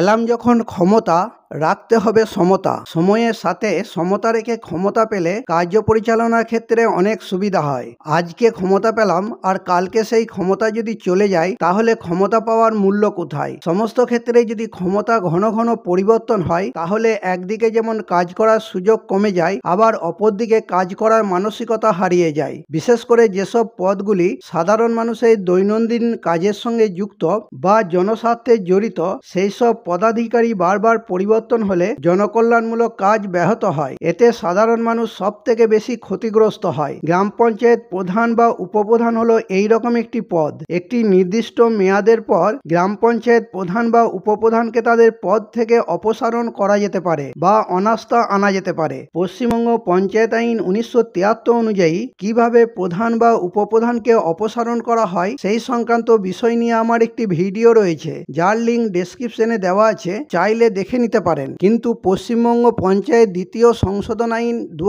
এলাম যখন ক্ষমতা রাখতে হবে সমতা সময়ের সাথে সমতা রেখে ক্ষমতা পেলে কার্য পরিচালনার ক্ষেত্রে অনেক সুবিধা হয় আজকে ক্ষমতা পেলাম আর কালকে সেই ক্ষমতা যদি চলে যায় তাহলে ক্ষমতা পাওয়ার মূল্য কোথায় সমস্ত ক্ষেত্রে যদি ক্ষমতা ঘন ঘন পরিবর্তন হয় তাহলে একদিকে যেমন কাজ করার সুযোগ কমে যায় আবার অপরদিকে কাজ করার মানসিকতা হারিয়ে যায় বিশেষ করে যেসব পদগুলি সাধারণ মানুষের দৈনন্দিন কাজের সঙ্গে যুক্ত বা জনস্বার্থে জড়িত সেই সব পদাধিকারী বারবার পরিবর্তন হলে জনকল্যাণমূলক কাজ ব্যাহত হয় এতে সাধারণ মানুষ সব থেকে বেশি ক্ষতিগ্রস্ত হয় গ্রাম পঞ্চায়েত প্রধান বা উপপ্রধান হলো এই রকম একটি পদ একটি নির্দিষ্ট মেয়াদের পর গ্রাম পঞ্চায়েত প্রধান বা উপপ্রধানকে তাদের পদ থেকে অপসারণ করা যেতে পারে বা অনাস্থা আনা যেতে পারে পশ্চিমবঙ্গ পঞ্চায়েত আইন উনিশশো অনুযায়ী কিভাবে প্রধান বা উপপ্রধানকে অপসারণ করা হয় সেই সংক্রান্ত বিষয় নিয়ে আমার একটি ভিডিও রয়েছে যার লিঙ্ক ডেসক্রিপশনে দেওয়া দেওয়া আছে চাইলে দেখে নিতে পারেন কিন্তু পশ্চিমবঙ্গ পঞ্চায়েত দ্বিতীয় সংশোধন আইন দু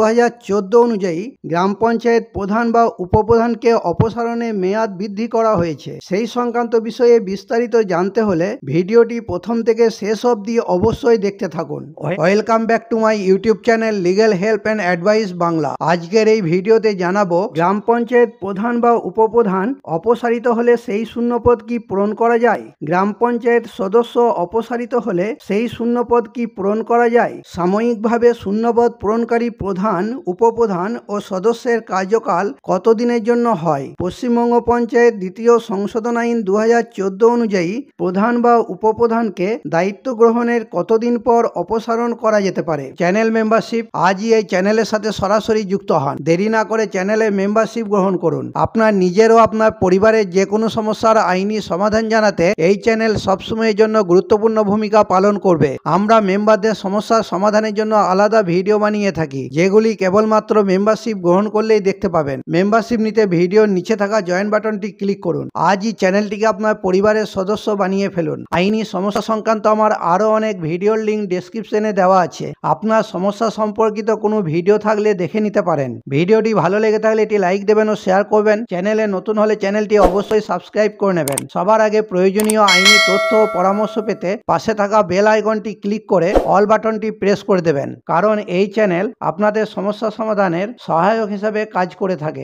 অনুযায়ী গ্রাম পঞ্চায়েত প্রধান বা উপপ্রধানকে অপসারণে মেয়াদ বৃদ্ধি করা হয়েছে সেই সংক্রান্ত বিষয়ে বিস্তারিত জানতে হলে ভিডিওটি প্রথম থেকে শেষ অবধি অবশ্যই দেখতে থাকুন welcome back to my YouTube channel legal help and advice Bangla আজকের এই ভিডিওতে জানাবো গ্রাম পঞ্চায়েত প্রধান বা উপপ্রধান অপসারিত হলে সেই শূন্যপদ কি পূরণ করা যায় গ্রাম পঞ্চায়েত সদস্য অপসার অপসারিত হলে সেই শূন্যপদ কি পূরণ করা যায় সাময়িকভাবে শূন্যপদ পূরণকারী প্রধান উপপ্রধান ও সদস্যের কার্যকাল কতদিনের জন্য হয় পশ্চিমবঙ্গ পঞ্চায়েত দ্বিতীয় সংশোধন আইন দু অনুযায়ী প্রধান বা উপপ্রধানকে দায়িত্ব গ্রহণের কতদিন পর অপসারণ করা যেতে পারে চ্যানেল মেম্বারশিপ আজই এই চ্যানেলের সাথে সরাসরি যুক্ত হন দেরি না করে চ্যানেলে মেম্বারশিপ গ্রহণ করুন আপনার নিজেরও আপনার পরিবারের যে কোনো সমস্যার আইনি সমাধান জানাতে এই চ্যানেল সবসময়ের জন্য গুরুত্বপূর্ণ গুরুত্বপূর্ণ ভূমিকা পালন করবে আমরা মেম্বারদের সমস্যার সমাধানের জন্য আলাদা ভিডিও বানিয়ে থাকি যেগুলি কেবলমাত্র মেম্বারশিপ গ্রহণ করলেই দেখতে পাবেন মেম্বারশিপ নিতে ভিডিওর নিচে থাকা জয়েন বাটনটি ক্লিক করুন আজই চ্যানেলটিকে আপনার পরিবারের সদস্য বানিয়ে ফেলুন আইনি সমস্যা সংক্রান্ত আমার আরও অনেক ভিডিওর লিঙ্ক ডিসক্রিপশনে দেওয়া আছে আপনার সমস্যা সম্পর্কিত কোনো ভিডিও থাকলে দেখে নিতে পারেন ভিডিওটি ভালো লেগে থাকলে এটি লাইক দেবেন ও শেয়ার করবেন চ্যানেলে নতুন হলে চ্যানেলটি অবশ্যই সাবস্ক্রাইব করে নেবেন সবার আগে প্রয়োজনীয় আইনি তথ্য ও পরামর্শ পেতে পাশে থাকা বেল আইকনটি ক্লিক করে অল বাটনটি প্রেস করে দেবেন কারণ এই চ্যানেল আপনাদের সমস্যা সমাধানের সহায়ক হিসাবে কাজ করে থাকে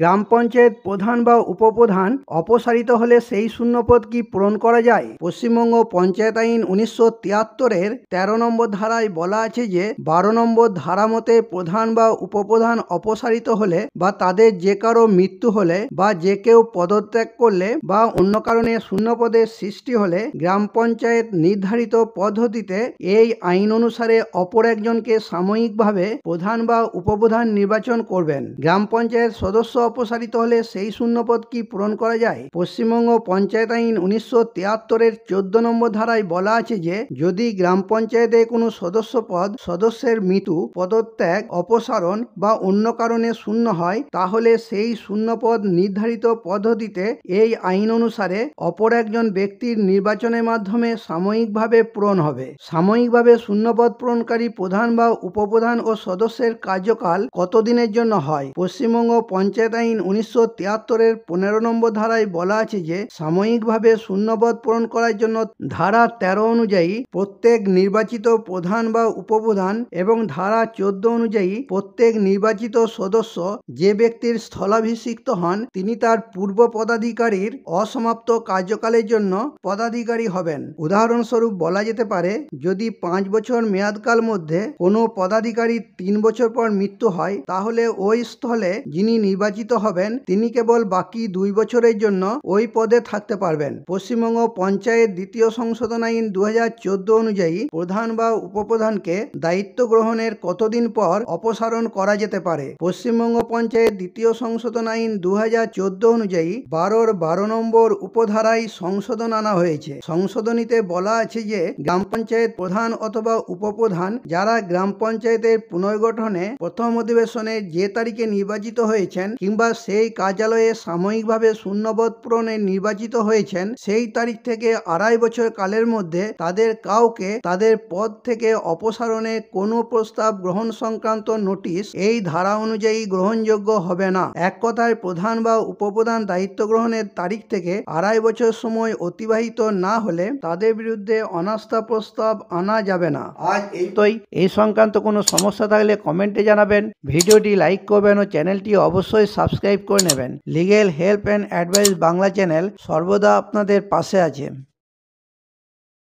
গ্রাম পঞ্চায়েত প্রধান বা উপপ্রধান অপসারিত হলে সেই শূন্যপদ কি পূরণ করা যায় পশ্চিমবঙ্গ পঞ্চায়েত আইন উনিশশো তিয়াত্তরের তেরো নম্বর ধারায় বলা আছে যে বারো নম্বর ধারা মতে প্রধান বা উপপ্রধান অপসারিত হলে বা তাদের যে কারো মৃত্যু হলে বা যে কেউ পদত্যাগ করলে বা অন্য কারণে শূন্যপদের সৃষ্টি হলে গ্রাম পঞ্চায়েত নির্ধারিত পদ্ধতিতে এই আইন অনুসারে অপর একজনকে সাময়িকভাবে প্রধান বা উপপ্রধান নির্বাচন করবেন গ্রাম পঞ্চায়েত সদস্য অপসারিত হলে সেই শূন্যপদ কি পূরণ করা যায় পশ্চিমবঙ্গ পঞ্চায়েত আইন উনিশশো তিয়াত্তরের চোদ্দ নম্বর ধারায় বলা আছে যে যদি গ্রাম পঞ্চায়েতে কোনো সদস্য পদ সদস্যের মৃত্যু পদত্যাগ অপসারণ বা অন্য কারণে শূন্য হয় তাহলে সেই শূন্য পদ নির্ধারিত পদ্ধতিতে এই আইন অনুসারে অপর একজন ব্যক্তির নির্বাচনের মাধ্যমে সাময়িকভাবে পূরণ হবে সাময়িকভাবে শূন্যপদ পূরণকারী প্রধান বা উপপ্রধান ও সদস্যের কার্যকাল কতদিনের জন্য হয় পশ্চিমবঙ্গ পঞ্চায়েত আইন উনিশশো তিয়াত্তরের পনেরো নম্বর ধারায় বলা আছে যে সাময়িকভাবে শূন্যপদ পূরণ করার জন্য ধারা তেরো অনুযায়ী প্রত্যেক নির্বাচিত প্রধান বা উপপ্রধান এবং ধারা চোদ্দ অনুযায়ী প্রত্যেক নির্বাচিত সদস্য যে ব্যক্তির স্থলাভিষিক্ত হন তিনি তার পূর্ব পদাধিকারীর অসমাপ্ত কার্যকালের জন্য পদাধিকারী হবেন উদাহরণস্বরূপ বলা যেতে পারে যদি পাঁচ বছর মেয়াদকাল মধ্যে কোনো পদাধিকারী তিন বছর পর মৃত্যু হয় তাহলে ওই স্থলে যিনি নির্বাচিত নির্বাচিত হবেন তিনি কেবল বাকি দুই বছরের জন্য ওই পদে থাকতে পারবেন পশ্চিমবঙ্গ পঞ্চায়েত দ্বিতীয় সংশোধন আইন দু অনুযায়ী প্রধান বা উপপ্রধানকে দায়িত্ব গ্রহণের কতদিন পর অপসারণ করা যেতে পারে পশ্চিমবঙ্গ পঞ্চায়েত দ্বিতীয় সংশোধন আইন দু অনুযায়ী বারোর বারো নম্বর উপধারায় সংশোধন আনা হয়েছে সংশোধনীতে বলা আছে যে গ্রাম পঞ্চায়েত প্রধান অথবা উপপ্রধান যারা গ্রাম পঞ্চায়েতের পুনর্গঠনে প্রথম অধিবেশনে যে তারিখে নির্বাচিত হয়েছেন কিংবা সেই কার্যালয়ে সাময়িকভাবে শূন্যপদ পূরণে নির্বাচিত হয়েছেন সেই তারিখ থেকে আড়াই বছর কালের মধ্যে তাদের কাউকে তাদের পদ থেকে অপসারণে কোনো প্রস্তাব গ্রহণ সংক্রান্ত নোটিশ এই ধারা অনুযায়ী গ্রহণযোগ্য হবে না এক কথায় প্রধান বা উপপ্রধান দায়িত্ব গ্রহণের তারিখ থেকে আড়াই বছর সময় অতিবাহিত না হলে তাদের বিরুদ্ধে অনাস্থা প্রস্তাব আনা যাবে না আজ এই তোই এই সংক্রান্ত কোনো সমস্যা থাকলে কমেন্টে জানাবেন ভিডিওটি লাইক করবেন ও চ্যানেলটি অবশ্যই সাবস্ক্রাইব করে নেবেন legal help and advice Bangla channel সর্বদা আপনাদের পাশে আছে